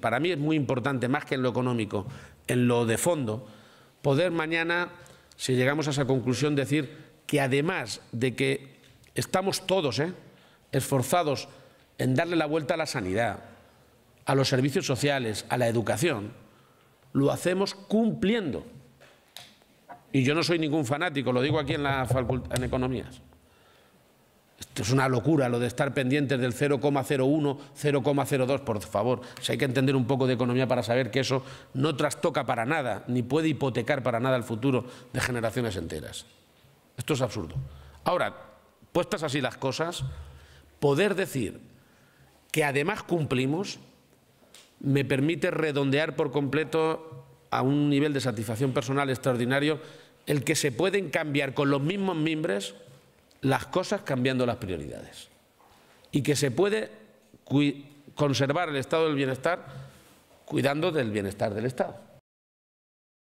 Para mí es muy importante, más que en lo económico, en lo de fondo, poder mañana, si llegamos a esa conclusión, decir que además de que estamos todos ¿eh? esforzados en darle la vuelta a la sanidad, a los servicios sociales, a la educación, lo hacemos cumpliendo. Y yo no soy ningún fanático, lo digo aquí en la facultad en economías. Esto es una locura lo de estar pendientes del 0,01, 0,02, por favor. Si hay que entender un poco de economía para saber que eso no trastoca para nada, ni puede hipotecar para nada el futuro de generaciones enteras. Esto es absurdo. Ahora, puestas así las cosas, poder decir que además cumplimos me permite redondear por completo a un nivel de satisfacción personal extraordinario el que se pueden cambiar con los mismos mimbres las cosas cambiando las prioridades y que se puede conservar el estado del bienestar cuidando del bienestar del Estado.